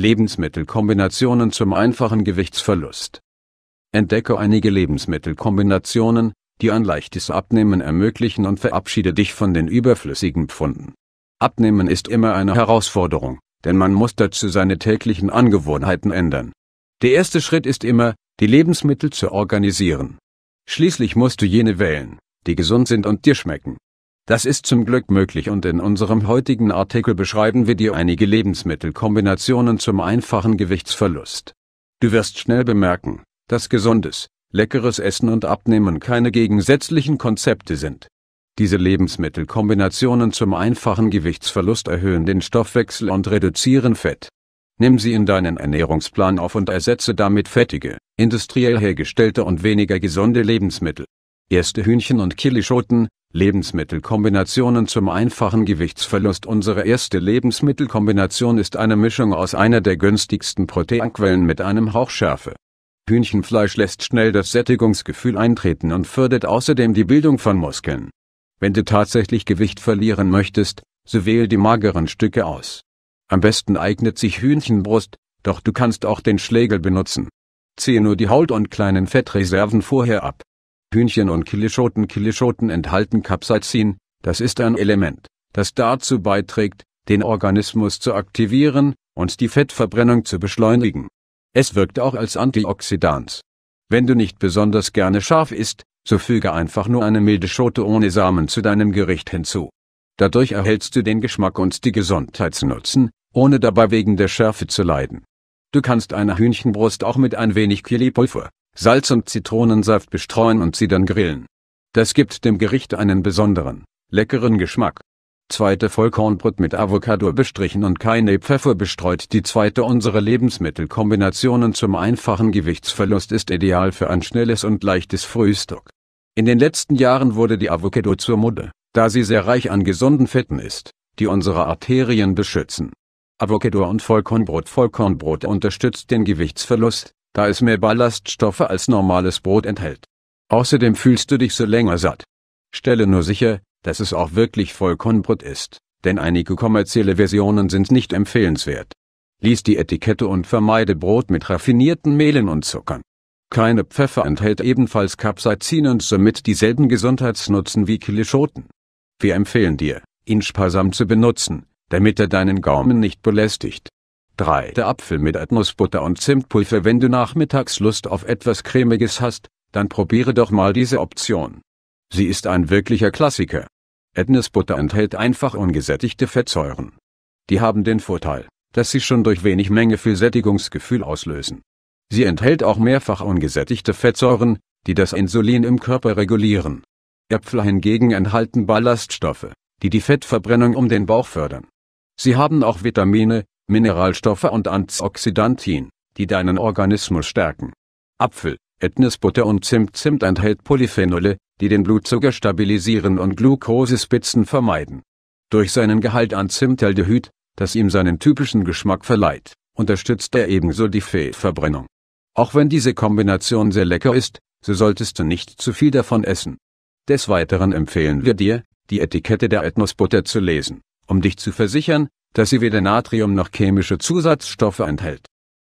Lebensmittelkombinationen zum einfachen Gewichtsverlust. Entdecke einige Lebensmittelkombinationen, die ein leichtes Abnehmen ermöglichen und verabschiede dich von den überflüssigen Pfunden. Abnehmen ist immer eine Herausforderung, denn man muss dazu seine täglichen Angewohnheiten ändern. Der erste Schritt ist immer, die Lebensmittel zu organisieren. Schließlich musst du jene wählen, die gesund sind und dir schmecken. Das ist zum Glück möglich und in unserem heutigen Artikel beschreiben wir dir einige Lebensmittelkombinationen zum einfachen Gewichtsverlust. Du wirst schnell bemerken, dass gesundes, leckeres Essen und Abnehmen keine gegensätzlichen Konzepte sind. Diese Lebensmittelkombinationen zum einfachen Gewichtsverlust erhöhen den Stoffwechsel und reduzieren Fett. Nimm sie in deinen Ernährungsplan auf und ersetze damit fettige, industriell hergestellte und weniger gesunde Lebensmittel. Erste Hühnchen und Chilischoten, Lebensmittelkombinationen zum einfachen Gewichtsverlust Unsere erste Lebensmittelkombination ist eine Mischung aus einer der günstigsten Proteinquellen mit einem Hauch Schärfe. Hühnchenfleisch lässt schnell das Sättigungsgefühl eintreten und fördert außerdem die Bildung von Muskeln. Wenn du tatsächlich Gewicht verlieren möchtest, so wähl die mageren Stücke aus. Am besten eignet sich Hühnchenbrust, doch du kannst auch den Schlägel benutzen. Ziehe nur die Haut und kleinen Fettreserven vorher ab. Hühnchen und Killischoten Killischoten enthalten Capsaicin, das ist ein Element, das dazu beiträgt, den Organismus zu aktivieren und die Fettverbrennung zu beschleunigen. Es wirkt auch als Antioxidant. Wenn du nicht besonders gerne scharf isst, so füge einfach nur eine milde Schote ohne Samen zu deinem Gericht hinzu. Dadurch erhältst du den Geschmack und die Gesundheitsnutzen, ohne dabei wegen der Schärfe zu leiden. Du kannst eine Hühnchenbrust auch mit ein wenig Chilipulver, Salz und Zitronensaft bestreuen und sie dann grillen. Das gibt dem Gericht einen besonderen, leckeren Geschmack. Zweite Vollkornbrot mit Avocado bestrichen und keine Pfeffer bestreut. Die zweite unserer Lebensmittelkombinationen zum einfachen Gewichtsverlust ist ideal für ein schnelles und leichtes Frühstück. In den letzten Jahren wurde die Avocado zur Mode, da sie sehr reich an gesunden Fetten ist, die unsere Arterien beschützen. Avocado und Vollkornbrot Vollkornbrot unterstützt den Gewichtsverlust, da es mehr Ballaststoffe als normales Brot enthält. Außerdem fühlst du dich so länger satt. Stelle nur sicher, dass es auch wirklich Vollkornbrot ist, denn einige kommerzielle Versionen sind nicht empfehlenswert. Lies die Etikette und vermeide Brot mit raffinierten Mehlen und Zuckern. Keine Pfeffer enthält ebenfalls Capsaicin und somit dieselben Gesundheitsnutzen wie Kilischoten. Wir empfehlen dir, ihn sparsam zu benutzen, damit er deinen Gaumen nicht belästigt. 3. Der Apfel mit Erdnussbutter und Zimtpulver Wenn du nachmittags Lust auf etwas Cremiges hast, dann probiere doch mal diese Option. Sie ist ein wirklicher Klassiker. Erdnussbutter enthält einfach ungesättigte Fettsäuren. Die haben den Vorteil, dass sie schon durch wenig Menge viel Sättigungsgefühl auslösen. Sie enthält auch mehrfach ungesättigte Fettsäuren, die das Insulin im Körper regulieren. Äpfel hingegen enthalten Ballaststoffe, die die Fettverbrennung um den Bauch fördern. Sie haben auch Vitamine, Mineralstoffe und Antioxidantien, die deinen Organismus stärken. Apfel, Erdnussbutter und Zimt Zimt enthält Polyphenole, die den Blutzucker stabilisieren und Glukosespitzen vermeiden. Durch seinen Gehalt an Zimtaldehyd, das ihm seinen typischen Geschmack verleiht, unterstützt er ebenso die Fettverbrennung. Auch wenn diese Kombination sehr lecker ist, so solltest du nicht zu viel davon essen. Des Weiteren empfehlen wir dir, die Etikette der Erdnussbutter zu lesen, um dich zu versichern, dass sie weder Natrium noch chemische Zusatzstoffe enthält.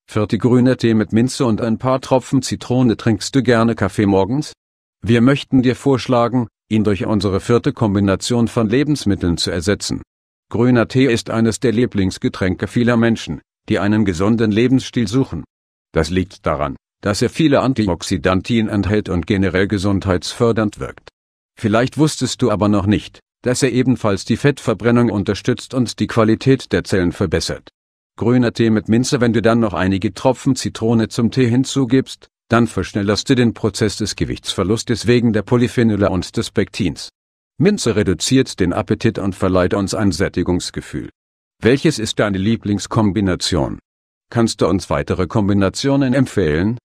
Vierte grüne Tee mit Minze und ein paar Tropfen Zitrone trinkst du gerne Kaffee morgens? Wir möchten dir vorschlagen, ihn durch unsere vierte Kombination von Lebensmitteln zu ersetzen. Grüner Tee ist eines der Lieblingsgetränke vieler Menschen, die einen gesunden Lebensstil suchen. Das liegt daran, dass er viele Antioxidantien enthält und generell gesundheitsfördernd wirkt. Vielleicht wusstest du aber noch nicht, dass er ebenfalls die Fettverbrennung unterstützt und die Qualität der Zellen verbessert. Grüner Tee mit Minze Wenn du dann noch einige Tropfen Zitrone zum Tee hinzugibst, dann verschnellerst du den Prozess des Gewichtsverlustes wegen der Polyphenole und des Pektins. Minze reduziert den Appetit und verleiht uns ein Sättigungsgefühl. Welches ist deine Lieblingskombination? Kannst du uns weitere Kombinationen empfehlen?